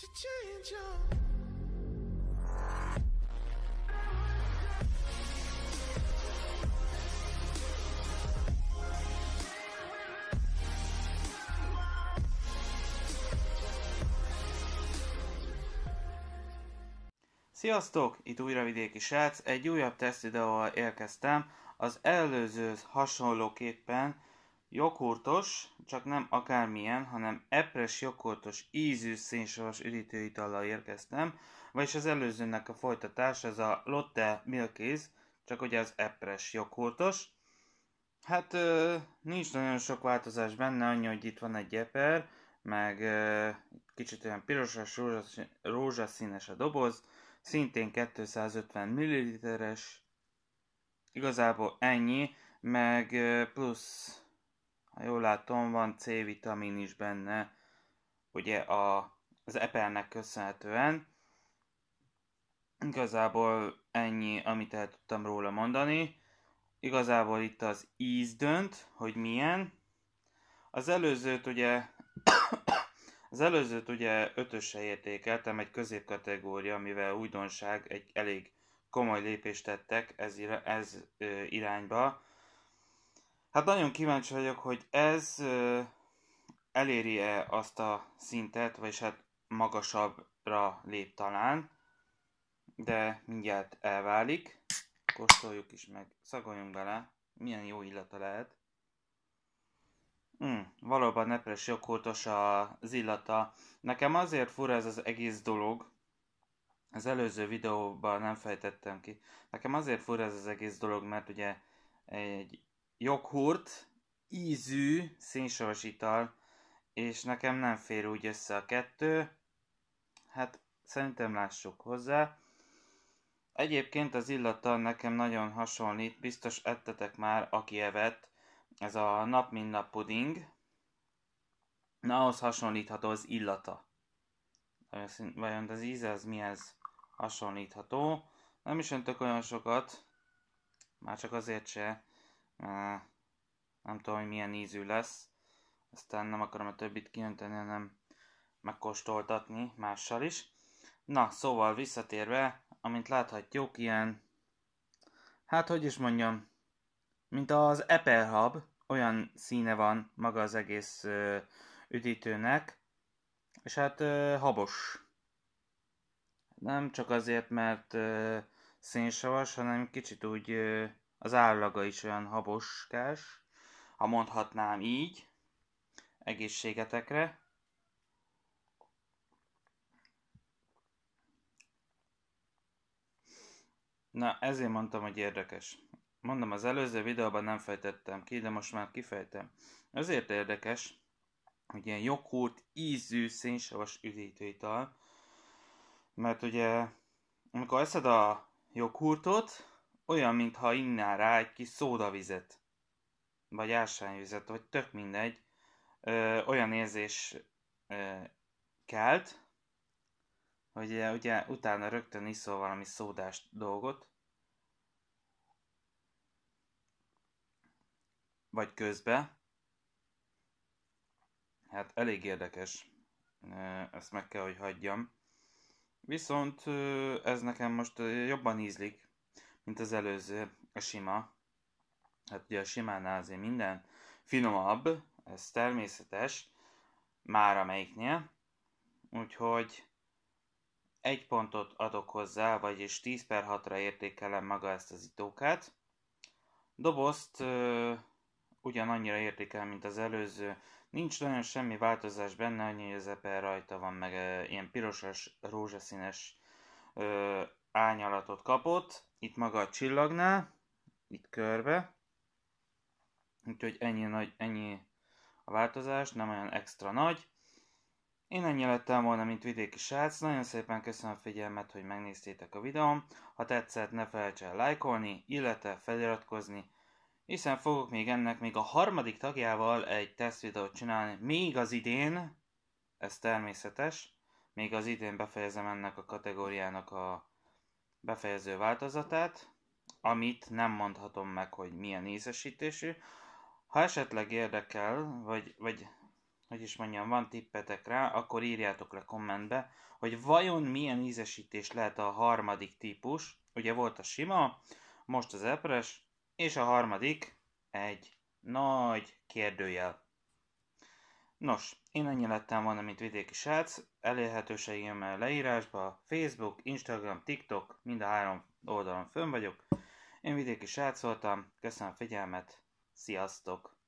to change your Sziasztok! Itt újra vidéki srác. Egy újabb tesztvideóval érkeztem. Az előzőhöz hasonlóképpen Joghurtos, csak nem akármilyen, hanem epres joghurtos ízű szénsavas üdítőitallal érkeztem, vagyis az előzőnek a folytatás, ez a Lotte Milkéz, csak ugye az epres joghurtos. Hát nincs nagyon sok változás benne, annyi, hogy itt van egy eper, meg kicsit olyan pirosas, rózsaszínes a doboz, szintén 250 ml-es, igazából ennyi, meg plusz ha jól látom, van C-vitamin is benne, ugye a, az epelnek köszönhetően. Igazából ennyi, amit el tudtam róla mondani. Igazából itt az íz dönt, hogy milyen. Az előzőt ugye az előzőt ugye ötösre értékeltem, egy középkategória, mivel újdonság, egy elég komoly lépést tettek ez, ez irányba. Hát nagyon kíváncsi vagyok, hogy ez eléri-e azt a szintet, vagy hát magasabbra lép talán, de mindjárt elválik. Kóstoljuk is meg, szagoljunk bele, milyen jó illata lehet. Hmm, valóban nepres joghurtos az illata. Nekem azért fura ez az egész dolog, az előző videóban nem fejtettem ki. Nekem azért fura ez az egész dolog, mert ugye egy joghurt, ízű, szénsavas ital, és nekem nem fér úgy össze a kettő. Hát szerintem lássuk hozzá. Egyébként az illata nekem nagyon hasonlít, biztos ettetek már, aki evett, ez a nap mint nap puding. Na, ahhoz hasonlítható az illata. Vajon az íze az mihez hasonlítható? Nem is öntök olyan sokat, már csak azért se, nem tudom, hogy milyen ízű lesz. Aztán nem akarom a többit kiönteni, hanem megkóstoltatni mással is. Na, szóval visszatérve, amint láthatjuk, ilyen, hát hogy is mondjam, mint az Apple Hub, olyan színe van maga az egész ö, üdítőnek, és hát ö, habos. Nem csak azért, mert ö, szénsavas, hanem kicsit úgy ö, az állaga is olyan haboskás, ha mondhatnám így, egészségetekre. Na, ezért mondtam, hogy érdekes. Mondom, az előző videóban nem fejtettem ki, de most már kifejtem. Azért érdekes, hogy ilyen joghurt ízű szénsavas üdítőital, mert ugye, amikor eszed a joghurtot, olyan, mintha innál rá egy kis szódavizet, vagy ásványvizet, vagy tök mindegy, ö, olyan érzés ö, kelt, hogy ugye, ugye utána rögtön iszol valami szódás dolgot, vagy közbe. Hát elég érdekes, ezt meg kell, hogy hagyjam. Viszont ez nekem most jobban ízlik, mint az előző, a sima. Hát ugye a simánál azért minden finomabb, ez természetes, már amelyiknél. Úgyhogy egy pontot adok hozzá, vagyis 10 per 6-ra értékelem maga ezt az itókát. Dobozt ö, ugyanannyira értékelem, mint az előző. Nincs nagyon semmi változás benne, annyi, hogy az eper rajta van, meg ö, ilyen pirosas, rózsaszínes ö, ányalatot kapott itt maga a csillagnál, itt körbe, úgyhogy ennyi, nagy, ennyi a változás, nem olyan extra nagy. Én ennyi lettem volna, mint vidéki srác. Nagyon szépen köszönöm a figyelmet, hogy megnéztétek a videóm. Ha tetszett, ne felejts el lájkolni, illetve feliratkozni, hiszen fogok még ennek még a harmadik tagjával egy tesztvideót csinálni, még az idén, ez természetes, még az idén befejezem ennek a kategóriának a befejező változatát, amit nem mondhatom meg, hogy milyen ízesítésű. Ha esetleg érdekel, vagy, vagy hogy is mondjam, van tippetek rá, akkor írjátok le kommentbe, hogy vajon milyen ízesítés lehet a harmadik típus. Ugye volt a sima, most az epres, és a harmadik egy nagy kérdőjel. Nos, én ennyi lettem volna, mint vidéki srác. Elérhetőségem leírásba, Facebook, Instagram, TikTok, mind a három oldalon fönn vagyok. Én vidéki srác voltam, köszönöm a figyelmet, sziasztok!